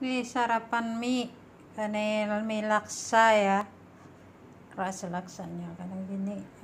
Ini sarapan mie ini mie laksa ya. Rasa laksanya kadang gini.